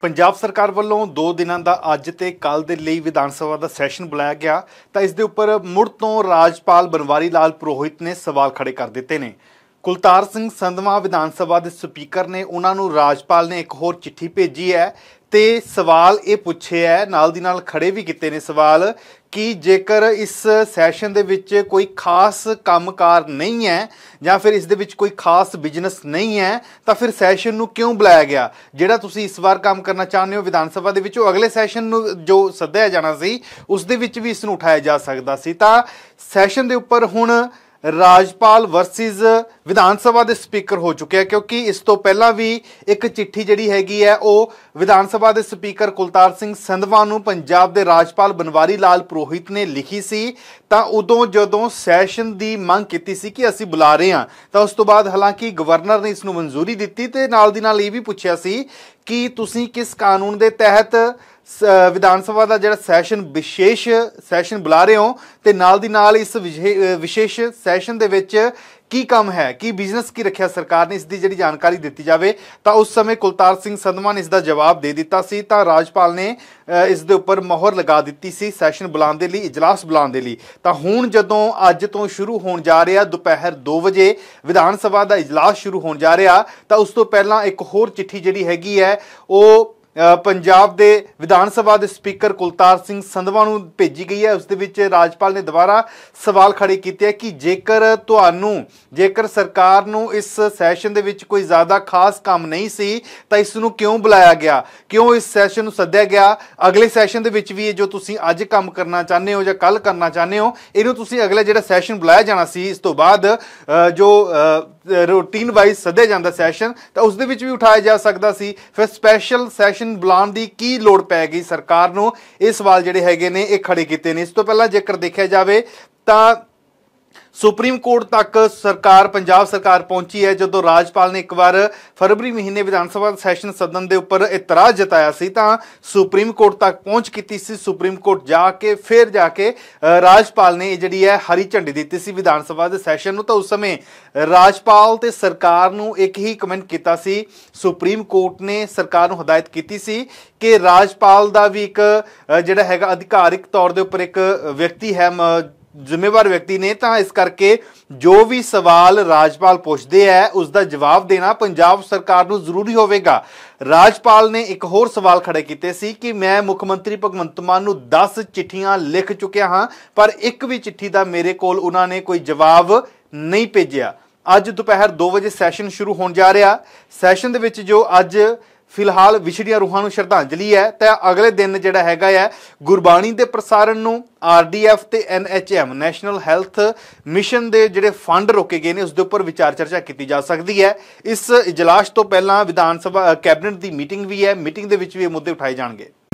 ਪੰਜਾਬ ਸਰਕਾਰ ਵੱਲੋਂ 2 ਦਿਨਾਂ ਦਾ ਅੱਜ ਤੇ ਕੱਲ ਦੇ ਲਈ ਵਿਧਾਨ ਸਭਾ ਦਾ ਸੈਸ਼ਨ ਬੁਲਾਇਆ ਗਿਆ ਤਾਂ ਇਸ ਦੇ ਉੱਪਰ ਮੁੜ ਤੋਂ ਰਾਜਪਾਲ ਬਨਵਾਰੀ ਲਾਲ ਪ੍ਰੋਹਿਤ ਨੇ ਸਵਾਲ ਖੜੇ ਕਰ ਦਿੱਤੇ ਨੇ ਕੁਲਤਾਰ ਸਿੰਘ ਸੰਧਵਾ ਵਿਧਾਨ ਸਭਾ ਦੇ ਸਪੀਕਰ ਨੇ ਉਹਨਾਂ ਨੂੰ ਰਾਜਪਾਲ ਨੇ ਇੱਕ ਹੋਰ ਚਿੱਠੀ ਭੇਜੀ ਹੈ ਤੇ ਸਵਾਲ ਇਹ ਪੁੱਛਿਆ ਹੈ ਨਾਲ ਦੀ ਨਾਲ ਖੜੇ ਵੀ ਕੀਤੇ ਨੇ ਸਵਾਲ ਕਿ ਜੇਕਰ ਇਸ ਸੈਸ਼ਨ ਦੇ ਵਿੱਚ ਕੋਈ ਖਾਸ ਕੰਮਕਾਰ ਨਹੀਂ ਹੈ ਜਾਂ ਫਿਰ ਇਸ ਦੇ ਵਿੱਚ ਕੋਈ ਖਾਸ ਬਿਜ਼ਨਸ ਨਹੀਂ ਹੈ ਤਾਂ ਫਿਰ ਸੈਸ਼ਨ ਨੂੰ ਕਿਉਂ ਬੁਲਾਇਆ ਗਿਆ ਜਿਹੜਾ ਤੁਸੀਂ ਇਸ ਵਾਰ ਕੰਮ ਕਰਨਾ ਚਾਹੁੰਦੇ ਹੋ ਵਿਧਾਨ ਸਭਾ ਦੇ ਵਿੱਚ ਉਹ ਅਗਲੇ ਸੈਸ਼ਨ ਨੂੰ ਜੋ ਸੱਦਿਆ ਜਾਣਾ ਸੀ ਉਸ ਦੇ ਵਿੱਚ ਵੀ ਇਸ ਨੂੰ ਉਠਾਇਆ ਜਾ ਸਕਦਾ ਸੀ ਤਾਂ ਸੈਸ਼ਨ ਦੇ ਉੱਪਰ ਹੁਣ ਰਾਜਪਾਲ ਵਰਸਸ ਵਿਧਾਨ ਸਭਾ ਦੇ ਸਪੀਕਰ ਹੋ ਚੁੱਕਿਆ ਕਿਉਂਕਿ ਇਸ ਤੋਂ ਪਹਿਲਾਂ ਵੀ ਇੱਕ ਚਿੱਠੀ ਜਿਹੜੀ ਹੈਗੀ ਹੈ ਉਹ ਵਿਧਾਨ ਸਭਾ ਦੇ ਸਪੀਕਰ ਕੁਲਤਾਰ ਸਿੰਘ ਸੰਧਵਾ ਨੂੰ ਪੰਜਾਬ ਦੇ ਰਾਜਪਾਲ ਬਨਵਾਰੀ ਲਾਲ ਪ੍ਰੋਹਿਤ ਨੇ ਲਿਖੀ ਸੀ ਤਾਂ ਉਦੋਂ ਜਦੋਂ ਸੈਸ਼ਨ ਦੀ ਮੰਗ ਕੀਤੀ ਸੀ ਕਿ ਅਸੀਂ ਬੁਲਾ ਰਹੇ ਹਾਂ ਤਾਂ ਉਸ ਤੋਂ ਬਾਅਦ ਹਾਲਾਂਕਿ ਗਵਰਨਰ ਨੇ ਇਸ ਨੂੰ ਮਨਜ਼ੂਰੀ ਦਿੱਤੀ ਤੇ ਨਾਲ ਦੀ ਨਾਲ ਇਹ ਵੀ ਪੁੱਛਿਆ ਸੀ ਕਿ ਤੁਸੀਂ ਕਿਸ ਕਾਨੂੰਨ ਦੇ ਤਹਿਤ ਵਿਧਾਨ ਸਭਾ ਦਾ ਜਿਹੜਾ ਸੈਸ਼ਨ ਵਿਸ਼ੇਸ਼ ਸੈਸ਼ਨ ਬੁਲਾ ਰਹੇ ਹੋ ਤੇ ਨਾਲ ਦੀ ਨਾਲ ਇਸ ਵਿਸ਼ੇਸ਼ ਸੈਸ਼ਨ ਦੇ ਵਿੱਚ ਕੀ ਕੰਮ ਹੈ ਕੀ ਬਿਜ਼ਨਸ ਕੀ ਰੱਖਿਆ ਸਰਕਾਰ ਨੇ ਇਸ ਦੀ ਜਿਹੜੀ ਜਾਣਕਾਰੀ ਦਿੱਤੀ ਜਾਵੇ ਤਾਂ ਉਸ ਸਮੇਂ ਕੁਲਤਾਰ ਸਿੰਘ ਸੰਧਵਾਨ ਨੇ ਇਸ ਦਾ ਜਵਾਬ ਦੇ ਦਿੱਤਾ ਸੀ ਤਾਂ ਰਾਜਪਾਲ ਨੇ ਇਸ ਦੇ ਉੱਪਰ ਮੋਹਰ ਲਗਾ ਦਿੱਤੀ ਸੀ ਸੈਸ਼ਨ ਬੁਲਾਉਣ ਦੇ ਲਈ ਇਜਲਾਸ ਬੁਲਾਉਣ ਦੇ ਲਈ ਤਾਂ ਹੁਣ ਜਦੋਂ ਅੱਜ ਤੋਂ ਸ਼ੁਰੂ ਹੋਣ ਜਾ ਰਿਹਾ ਦੁਪਹਿਰ 2 ਵਜੇ ਵਿਧਾਨ ਸਭਾ ਦਾ ਇਜਲਾਸ ਸ਼ੁਰੂ ਹੋਣ ਜਾ ਰਿਹਾ ਤਾਂ ਉਸ ਤੋਂ ਪਹਿਲਾਂ ਇੱਕ ਹੋਰ ਚਿੱਠੀ ਜਿਹੜੀ ਹੈਗੀ ਹੈ ਉਹ ਪੰਜਾਬ ਦੇ ਵਿਧਾਨ ਸਭਾ ਦੇ ਸਪੀਕਰ ਕੁਲਤਾਰ ਸਿੰਘ ਸੰਧਵਾ ਨੂੰ ਭੇਜੀ ਗਈ ਹੈ ਉਸ ਦੇ ਵਿੱਚ ਰਾਜਪਾਲ ਨੇ ਦੁਬਾਰਾ ਸਵਾਲ ਖੜੇ ਕੀਤੇ ਹੈ ਕਿ ਜੇਕਰ ਤੁਹਾਨੂੰ ਜੇਕਰ ਸਰਕਾਰ ਨੂੰ ਇਸ ਸੈਸ਼ਨ ਦੇ ਵਿੱਚ ਕੋਈ ਜ਼ਿਆਦਾ ਖਾਸ ਕੰਮ ਨਹੀਂ ਸੀ ਤਾਂ ਇਸ ਨੂੰ ਕਿਉਂ ਬੁਲਾਇਆ ਗਿਆ ਕਿਉਂ ਇਸ ਸੈਸ਼ਨ ਨੂੰ ਸੱਦਿਆ ਗਿਆ ਅਗਲੇ ਸੈਸ਼ਨ ਦੇ ਵਿੱਚ ਵੀ ਇਹ ਜੋ ਤੁਸੀਂ ਅੱਜ ਕੰਮ ਕਰਨਾ ਚਾਹੁੰਦੇ ਹੋ ਜਾਂ ਕੱਲ ਕਰਨਾ ਚਾਹੁੰਦੇ ਹੋ ਇਹਨੂੰ ਤੁਸੀਂ ਅਗਲੇ ਜਿਹੜਾ ਸੈਸ਼ਨ ਬੁਲਾਇਆ ਜਾਣਾ ਸੀ ਇਸ ਤੋਂ ਬਾਅਦ ਜੋ ਰੂਟੀਨ ਵਾਈਜ਼ ਸੱਦੇ ਜਾਂਦਾ ਸੈਸ਼ਨ ਤਾਂ ਉਸ ਦੇ ਵਿੱਚ ਵੀ ਉਠਾਇਆ ਜਾ ਸਕਦਾ ਸੀ ਫਿਰ ਸਪੈਸ਼ਲ ਸੈਸ਼ਨ ਬੁਲਾਉਣ ਦੀ ਕੀ ਲੋੜ ਪੈ ਗਈ ਸਰਕਾਰ ਨੂੰ ਇਹ ਸਵਾਲ ਜਿਹੜੇ ਹੈਗੇ ਨੇ ਇਹ ਖੜੇ ਕੀਤੇ ਨੇ ਇਸ ਤੋਂ ਪਹਿਲਾਂ ਜੇਕਰ ਦੇਖਿਆ ਜਾਵੇ ਤਾਂ ਸੁਪਰੀਮ ਕੋਰਟ ਤੱਕ ਸਰਕਾਰ ਪੰਜਾਬ ਸਰਕਾਰ ਪਹੁੰਚੀ ਹੈ ਜਦੋਂ ਰਾਜਪਾਲ ਨੇ ਇੱਕ ਵਾਰ ਫਰਵਰੀ ਮਹੀਨੇ ਵਿਧਾਨ ਸਭਾ ਸੈਸ਼ਨ ਸਦਨ ਦੇ ਉੱਪਰ ਇਤਰਾਜ਼ ਜਤਾਇਆ ਸੀ ਤਾਂ ਸੁਪਰੀਮ ਕੋਰਟ ਤੱਕ ਪਹੁੰਚ ਕੀਤੀ ਸੀ ਸੁਪਰੀਮ ਕੋਰਟ ਜਾ ਕੇ ਫਿਰ ਜਾ ਕੇ ਰਾਜਪਾਲ ਨੇ ਜਿਹੜੀ ਹੈ ਹਰੀ ਝੰਡੀ ਦਿੱਤੀ ਸੀ ਵਿਧਾਨ ਸਭਾ ਦੇ ਸੈਸ਼ਨ ਨੂੰ ਤਾਂ ਉਸ ਸਮੇਂ ਰਾਜਪਾਲ ਤੇ ਸਰਕਾਰ ਨੂੰ ਇੱਕ ਹੀ ਕਮੈਂਟ ਕੀਤਾ ਸੀ ਸੁਪਰੀਮ ਕੋਰਟ ਨੇ ਸਰਕਾਰ ਨੂੰ ਹਦਾਇਤ ਕੀਤੀ ਸੀ ਕਿ ਰਾਜਪਾਲ ਦਾ ਵੀ ਇੱਕ ਜਿਹੜਾ ਹੈਗਾ ਅਧਿਕਾਰਿਕ ਤੌਰ ਦੇ ਉੱਪਰ ਇੱਕ ਵਿਅਕਤੀ ਹੈ ਜ਼ਿੰਮੇਵਾਰ ਵਿਅਕਤੀ ਨੇ ਤਾਂ ਇਸ ਕਰਕੇ ਜੋ ਵੀ ਸਵਾਲ ਰਾਜਪਾਲ ਪੁੱਛਦੇ ਐ ਉਸ ਦਾ ਜਵਾਬ ਦੇਣਾ ਪੰਜਾਬ ਸਰਕਾਰ ਨੂੰ ਜ਼ਰੂਰੀ ਹੋਵੇਗਾ ਰਾਜਪਾਲ ਨੇ ਇੱਕ ਹੋਰ ਸਵਾਲ ਖੜੇ ਕੀਤੇ ਸੀ ਕਿ ਮੈਂ ਮੁੱਖ ਮੰਤਰੀ ਭਗਵੰਤ ਮਾਨ ਨੂੰ 10 ਚਿੱਠੀਆਂ ਲਿਖ ਚੁੱਕਿਆ ਹਾਂ ਪਰ ਇੱਕ ਵੀ ਚਿੱਠੀ ਦਾ ਮੇਰੇ ਕੋਲ ਉਹਨਾਂ ਨੇ ਕੋਈ ਜਵਾਬ ਨਹੀਂ ਭੇਜਿਆ ਅੱਜ ਦੁਪਹਿਰ 2 ਵਜੇ ਸੈਸ਼ਨ ਸ਼ੁਰੂ ਹੋਣ ਜਾ ਰਿਹਾ ਸੈਸ਼ਨ ਦੇ ਵਿੱਚ ਜੋ ਅੱਜ ਫਿਲਹਾਲ ਵਿਛੜੀਆਂ ਰੂਹਾਂ ਨੂੰ ਸ਼ਰਧਾਂਜਲੀ ਹੈ ਤੇ ਅਗਲੇ ਦਿਨ ਜਿਹੜਾ ਹੈਗਾ ਹੈ ਗੁਰਬਾਣੀ ਦੇ ਪ੍ਰਸਾਰਣ ਨੂੰ ਆਰਡੀਐਫ ਤੇ ਐਨਐਚਐਮ ਨੈਸ਼ਨਲ ਹੈਲਥ ਮਿਸ਼ਨ ਦੇ ਜਿਹੜੇ ਫੰਡ ਰੋਕੇ ਗਏ ਨੇ ਉਸ ਦੇ ਉੱਪਰ ਵਿਚਾਰ ਚਰਚਾ ਕੀਤੀ ਜਾ ਸਕਦੀ ਹੈ ਇਸ ਇਜਲਾਸ ਤੋਂ ਪਹਿਲਾਂ ਵਿਧਾਨ ਸਭਾ ਕੈਬਨਿਟ ਦੀ ਮੀਟਿੰਗ ਵੀ ਹੈ ਮੀਟਿੰਗ ਦੇ ਵਿੱਚ ਵੀ ਇਹ ਮੁੱਦੇ ਉਠਾਏ ਜਾਣਗੇ